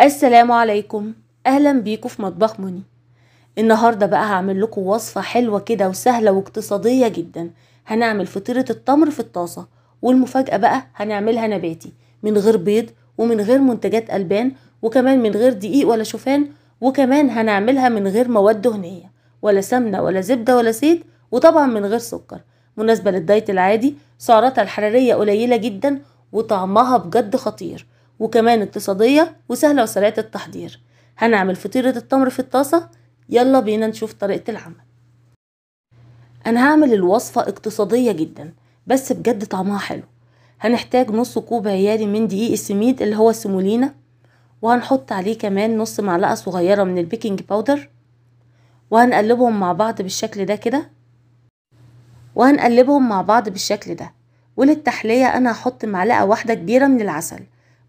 السلام عليكم اهلا بيكم في مطبخ مني النهارده بقى هعمل لكم وصفه حلوه كده وسهله واقتصاديه جدا هنعمل فطيره التمر في الطاسه والمفاجاه بقى هنعملها نباتي من غير بيض ومن غير منتجات البان وكمان من غير دقيق ولا شوفان وكمان هنعملها من غير مواد دهنيه ولا سمنه ولا زبده ولا زيت وطبعا من غير سكر مناسبه للدايت العادي سعراتها الحراريه قليله جدا وطعمها بجد خطير وكمان اقتصادية وسهلة وسريعة التحضير هنعمل فطيرة التمر في الطاسة يلا بينا نشوف طريقة العمل أنا هعمل الوصفة اقتصادية جدا بس بجد طعمها حلو هنحتاج نص كوب عيالي من دقيق السميد اللي هو السمولينا وهنحط عليه كمان نص معلقة صغيرة من البيكنج باودر وهنقلبهم مع بعض بالشكل ده كده وهنقلبهم مع بعض بالشكل ده وللتحلية أنا هحط معلقة واحدة كبيرة من العسل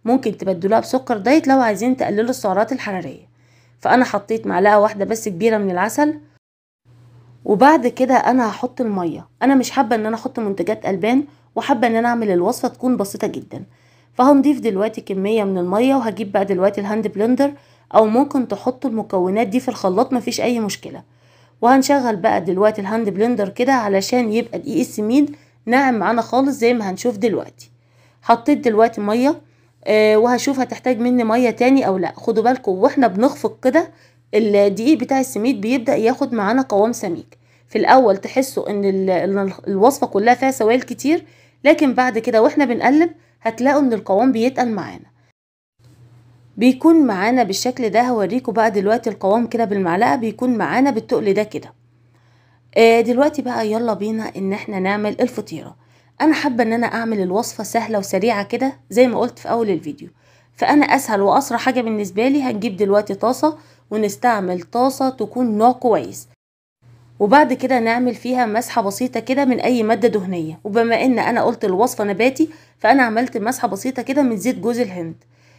ممكن تبدلوها بسكر دايت لو عايزين تقللوا السعرات الحرارية فأنا حطيت معلقة واحدة بس كبيرة من العسل وبعد كده أنا هحط المية أنا مش حابة إن أنا أحط منتجات ألبان وحابة إن أنا أعمل الوصفة تكون بسيطة جدا فهنضيف دلوقتي كمية من المية وهجيب بقى دلوقتي الهاند بلندر أو ممكن تحطوا المكونات دي في الخلاط مفيش أي مشكلة وهنشغل بقى دلوقتي الهاند بلندر كده علشان يبقى دقيق السميد ناعم معانا خالص زي ما هنشوف دلوقتي حطيت دلوقتي ميه آه وهشوف هتحتاج مني ميه تاني او لا خدوا بالكم واحنا بنخفق كده الدقيق بتاع السميد بيبدا ياخد معانا قوام سميك في الاول تحسوا ان الوصفه كلها فيها سوائل كتير لكن بعد كده واحنا بنقلب هتلاقوا ان القوام بيتقل معانا بيكون معانا بالشكل ده هوريكم بقى دلوقتي القوام كده بالمعلقه بيكون معانا بالتقل ده كده آه دلوقتي بقى يلا بينا ان احنا نعمل الفطيره انا حابه ان انا اعمل الوصفه سهله وسريعه كده زي ما قلت في اول الفيديو فانا اسهل واسرع حاجه بالنسبه لي هنجيب دلوقتي طاسه ونستعمل طاسه تكون نوع كويس وبعد كده نعمل فيها مسحه بسيطه كده من اي ماده دهنيه وبما ان انا قلت الوصفه نباتي فانا عملت مسحه بسيطه كده من زيت جوز الهند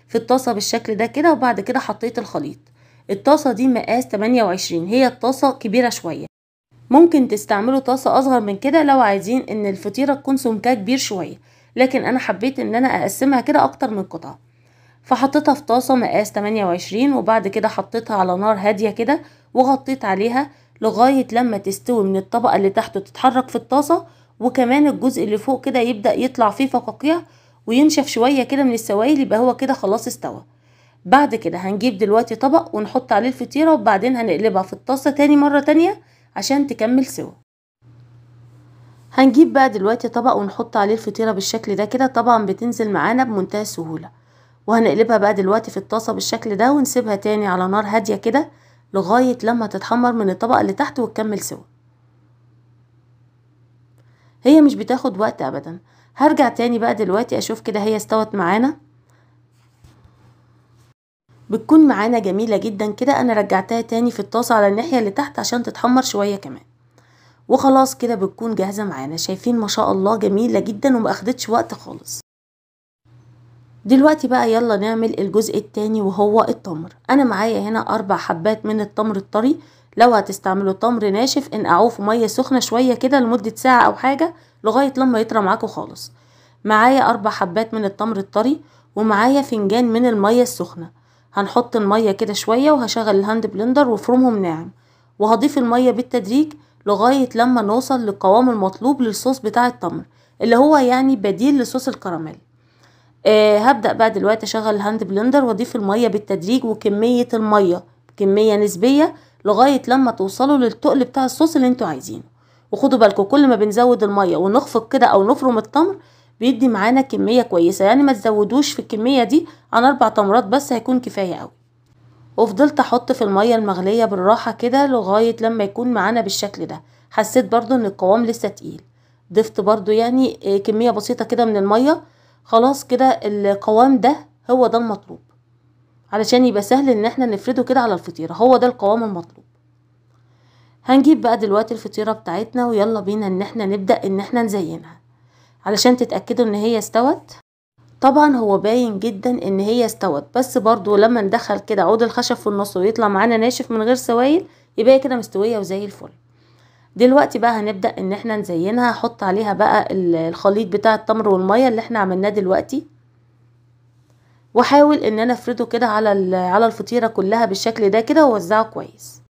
في الطاسه بالشكل ده كده وبعد كده حطيت الخليط الطاسه دي مقاس 28 هي الطاسه كبيره شويه ممكن تستعملوا طاسة اصغر من كده لو عايزين ان الفطيرة تكون سمكها كبير شوية لكن انا حبيت ان انا اقسمها كده اكتر من قطعة فحطيتها في طاسة مقاس 28 وبعد كده حطيتها على نار هادية كده وغطيت عليها لغاية لما تستوي من الطبقة اللي تحته تتحرك في الطاسة وكمان الجزء اللي فوق كده يبدأ يطلع فيه فقاقيع وينشف شوية كده من السوائل يبقى هو كده خلاص استوى بعد كده هنجيب دلوقتي طبق ونحط عليه الفطيرة وبعدين هنقلبها في الطاسة تاني مرة تانية عشان تكمل سوا هنجيب بقى دلوقتي طبق ونحط عليه الفطيرة بالشكل ده كده طبعا بتنزل معانا بمنتهى السهولة وهنقلبها بقى دلوقتي في الطاسة بالشكل ده ونسيبها تاني على نار هادية كده لغاية لما تتحمر من الطبقة اللي تحت وتكمل سوا هي مش بتاخد وقت ابدا هرجع تاني بقى دلوقتي اشوف كده هي استوت معانا بتكون معانا جميلة جدا كده انا رجعتها تاني في الطاسة على الناحية اللي تحت عشان تتحمر شوية كمان وخلاص كده بتكون جاهزة معانا شايفين ما شاء الله جميلة جدا وما اخدتش وقت خالص دلوقتي بقى يلا نعمل الجزء التاني وهو التمر انا معايا هنا اربع حبات من التمر الطري لو هتستعملوا تمر ناشف انقعوه في ميه سخنه شويه كده لمده ساعه او حاجه لغايه لما يطرى معاكوا خالص معايا اربع حبات من التمر الطري ومعايا فنجان من الميه السخنه هنحط المية كده شوية وهشغل الهاند بلندر وفرمهم ناعم وهضيف المية بالتدريج لغاية لما نوصل للقوام المطلوب للصوص بتاع التمر اللي هو يعني بديل لصوص الكراميل آه هبدأ بقى دلوقتي اشغل الهاند بلندر واضيف المية بالتدريج وكمية المية كمية نسبية لغاية لما توصلوا للتقل بتاع الصوص اللي انتوا عايزينه وخدوا بالكم كل ما بنزود المية ونخفق كده او نفرم التمر بيدي معانا كمية كويسة يعني ما تزودوش في الكمية دي عن اربع تمرات بس هيكون كفاية قوي وفضلت احط في المية المغلية بالراحة كده لغاية لما يكون معانا بالشكل ده حسيت برضو ان القوام لسه تقيل ضفت برضو يعني آه، كمية بسيطة كده من المية خلاص كده القوام ده هو ده المطلوب علشان يبقى سهل ان احنا نفرده كده على الفطيرة هو ده القوام المطلوب هنجيب بقى دلوقتي الفطيرة بتاعتنا ويلا بينا ان احنا نبدأ ان احنا نزينها علشان تتأكدوا ان هي استوت طبعا هو باين جدا ان هي استوت بس برضو لما ندخل كده عود الخشب في النص ويطلع معانا ناشف من غير سوائل يبقى كده مستويه وزي الفل دلوقتي بقى هنبدا ان احنا نزينها هحط عليها بقى الخليط بتاع التمر والميه اللي احنا عملناه دلوقتي واحاول ان انا افرده كده على على الفطيره كلها بالشكل ده كده واوزعه كويس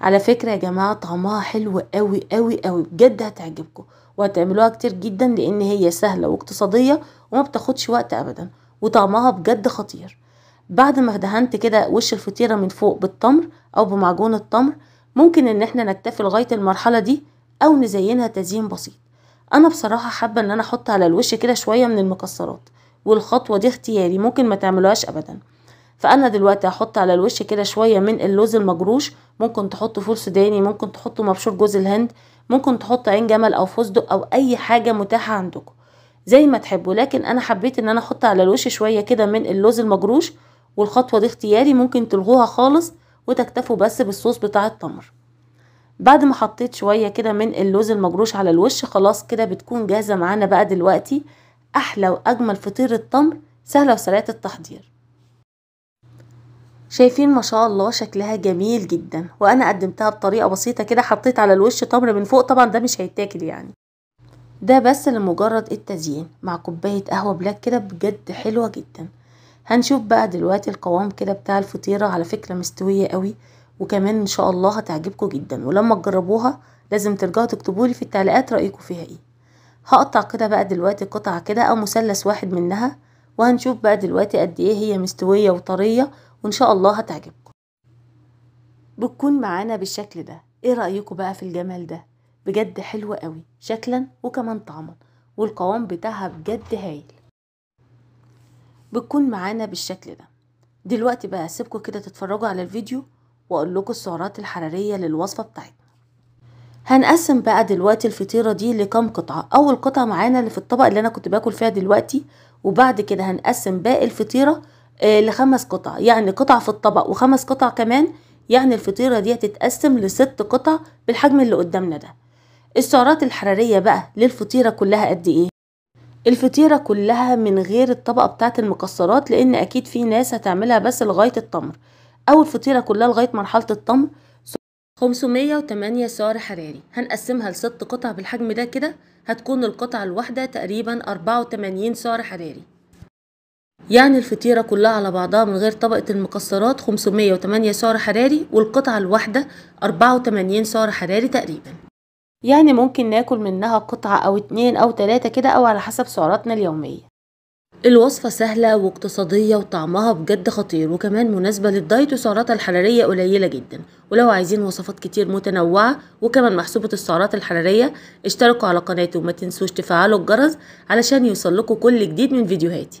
على فكره يا جماعه طعمها حلو قوي قوي قوي بجد هتعجبكم وهتعملوها كتير جدا لان هي سهلة واقتصادية وما بتاخدش وقت ابدا وطعمها بجد خطير بعد ما دهنت كده وش الفطيرة من فوق بالتمر او بمعجون التمر ممكن ان احنا نكتفي لغاية المرحلة دي او نزينها تزيين بسيط انا بصراحة حابة ان انا احط على الوش كده شوية من المكسرات والخطوة دي اختياري ممكن ما تعملوهاش ابدا فانا دلوقتي هحط على الوش كده شوية من اللوز المجروش ممكن تحطوا فول سوداني ممكن تحطوا مبشور جوز الهند ممكن تحط عين جمل او فستق او اي حاجه متاحه عندكم زي ما تحبوا لكن انا حبيت ان انا احط على الوش شويه كده من اللوز المجروش والخطوه دي اختياري ممكن تلغوها خالص وتكتفوا بس بالصوص بتاع التمر بعد ما حطيت شويه كده من اللوز المجروش على الوش خلاص كده بتكون جاهزه معانا بقى دلوقتي احلى واجمل فطير التمر سهله وسريعه التحضير شايفين ما شاء الله شكلها جميل جدا وانا قدمتها بطريقه بسيطه كده حطيت على الوش تمر من فوق طبعا ده مش هيتاكل يعني ده بس لمجرد التزيين مع كوبايه قهوه بلاك كده بجد حلوه جدا هنشوف بقى دلوقتي القوام كده بتاع الفطيره على فكره مستويه قوي وكمان ان شاء الله هتعجبكم جدا ولما تجربوها لازم ترجعوا تكتبوا لي في التعليقات رايكم فيها ايه هقطع كده بقى دلوقتي قطعه كده او مثلث واحد منها وهنشوف بقى دلوقتي قد ايه هي مستويه وطريه وان شاء الله هتعجبكم بتكون معانا بالشكل ده ايه رايكم بقى في الجمال ده بجد حلوه قوي شكلا وكمان طعما والقوام بتاعها بجد هايل بتكون معانا بالشكل ده دلوقتي بقى اسيبكم كده تتفرجوا على الفيديو واقول لكم السعرات الحراريه للوصفه بتاعتنا هنقسم بقى دلوقتي الفطيره دي لكام قطعه اول قطعه معانا اللي في الطبق اللي انا كنت باكل فيها دلوقتي وبعد كده هنقسم باقي الفطيره آه، لخمس قطع يعني قطع في الطبق وخمس قطع كمان يعني الفطيرة دي هتتقسم لست قطع بالحجم اللي قدامنا ده السعرات الحرارية بقى للفطيرة كلها قد ايه الفطيرة كلها من غير الطبقة بتاعة المكسرات لان اكيد في ناس هتعملها بس لغاية التمر او الفطيرة كلها لغاية مرحلة التمر 508 سعر حراري هنقسمها لست قطع بالحجم ده كده هتكون القطعة الواحدة تقريبا 84 سعر حراري يعني الفطيرة كلها على بعضها من غير طبقة المكسرات 508 سعر حراري والقطعة الواحدة 84 سعر حراري تقريبا يعني ممكن ناكل منها قطعة أو اتنين أو تلاتة كده أو على حسب سعراتنا اليومية الوصفة سهلة واقتصادية وطعمها بجد خطير وكمان مناسبة للدايت وسعراتها الحرارية قليلة جدا ولو عايزين وصفات كتير متنوعة وكمان محسوبة السعرات الحرارية اشتركوا على قناتي وما تنسوش تفعلوا الجرس علشان يوصلكوا كل جديد من فيديوهاتي